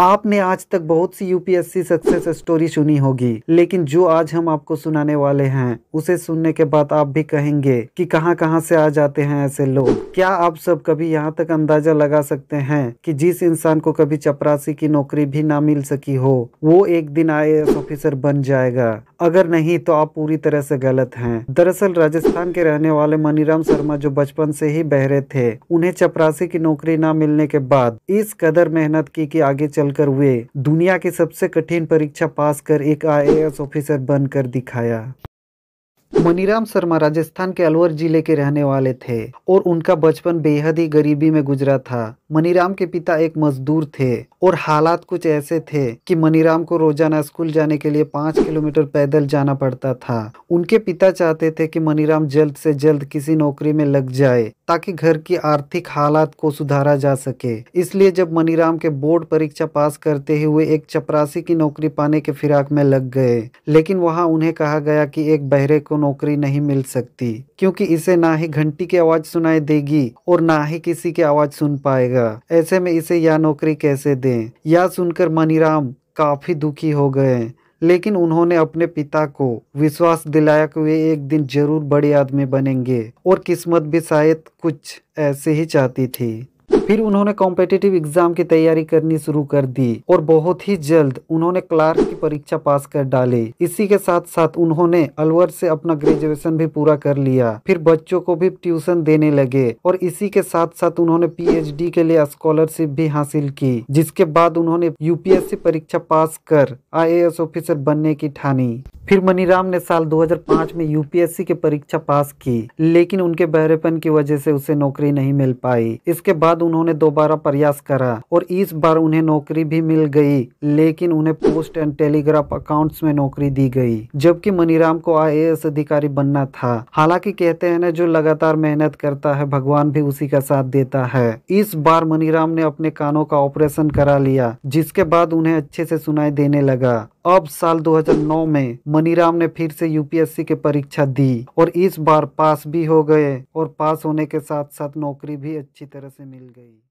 आपने आज तक बहुत सी यूपीएससी सक्सेस स्टोरी सुनी होगी लेकिन जो आज हम आपको सुनाने वाले हैं उसे सुनने के बाद आप भी कहेंगे कि कहां कहां से आ जाते हैं ऐसे लोग क्या आप सब कभी यहां तक अंदाजा लगा सकते हैं कि जिस इंसान को कभी चपरासी की नौकरी भी ना मिल सकी हो वो एक दिन आई ऑफिसर बन जाएगा अगर नहीं तो आप पूरी तरह से गलत हैं दरअसल राजस्थान के रहने वाले मनीराम शर्मा जो बचपन से ही बहरे थे उन्हें चपरासी की नौकरी ना मिलने के बाद इस कदर मेहनत की कि आगे चल बोलकर वे दुनिया के सबसे कठिन परीक्षा पास कर एक आईएएस ऑफिसर बनकर दिखाया मनीराम शर्मा राजस्थान के अलवर जिले के रहने वाले थे और उनका बचपन बेहद ही गरीबी में गुजरा था मनीराम के पिता एक मजदूर थे और हालात कुछ ऐसे थे कि मनीराम को रोजाना स्कूल जाने के लिए पाँच किलोमीटर पैदल जाना पड़ता था उनके पिता चाहते थे कि मनीराम जल्द से जल्द किसी नौकरी में लग जाए ताकि घर की आर्थिक हालात को सुधारा जा सके इसलिए जब मनीराम के बोर्ड परीक्षा पास करते ही वे एक चपरासी की नौकरी पाने के फिराक में लग गए लेकिन वहां उन्हें कहा गया कि एक बहरे को नौकरी नहीं मिल सकती क्योंकि इसे ना ही घंटी की आवाज सुनाई देगी और ना ही किसी की आवाज सुन पाएगा ऐसे में इसे यह नौकरी कैसे दें यह सुनकर मनीराम काफी दुखी हो गए लेकिन उन्होंने अपने पिता को विश्वास दिलाया कि वे एक दिन जरूर बड़े आदमी बनेंगे और किस्मत भी शायद कुछ ऐसे ही चाहती थी फिर उन्होंने कॉम्पिटेटिव एग्जाम की तैयारी करनी शुरू कर दी और बहुत ही जल्द उन्होंने क्लार्क की परीक्षा पास कर डाली इसी के साथ साथ उन्होंने अलवर से अपना ग्रेजुएशन भी पूरा कर लिया फिर बच्चों को भी ट्यूशन देने लगे और इसी के साथ साथ उन्होंने पीएचडी के लिए स्कॉलरशिप भी हासिल की जिसके बाद उन्होंने यूपीएससी परीक्षा पास कर आईएएस ऑफिसर बनने की ठानी फिर मनीराम ने साल 2005 में यूपीएससी के परीक्षा पास की लेकिन उनके बहरेपन की वजह से उसे नौकरी नहीं मिल पाई इसके बाद उन्होंने दोबारा प्रयास करा और इस बार उन्हें नौकरी भी मिल गई लेकिन उन्हें पोस्ट एंड टेलीग्राफ अकाउंट्स में नौकरी दी गई जबकि मनीराम को आईएएस अधिकारी बनना था हालांकि कहते हैं जो लगातार मेहनत करता है भगवान भी उसी का साथ देता है इस बार मनीराम ने अपने कानों का ऑपरेशन करा लिया जिसके बाद उन्हें अच्छे से सुनाई देने लगा अब साल 2009 में मनीराम ने फिर से यूपीएससी की परीक्षा दी और इस बार पास भी हो गए और पास होने के साथ साथ नौकरी भी अच्छी तरह से मिल गई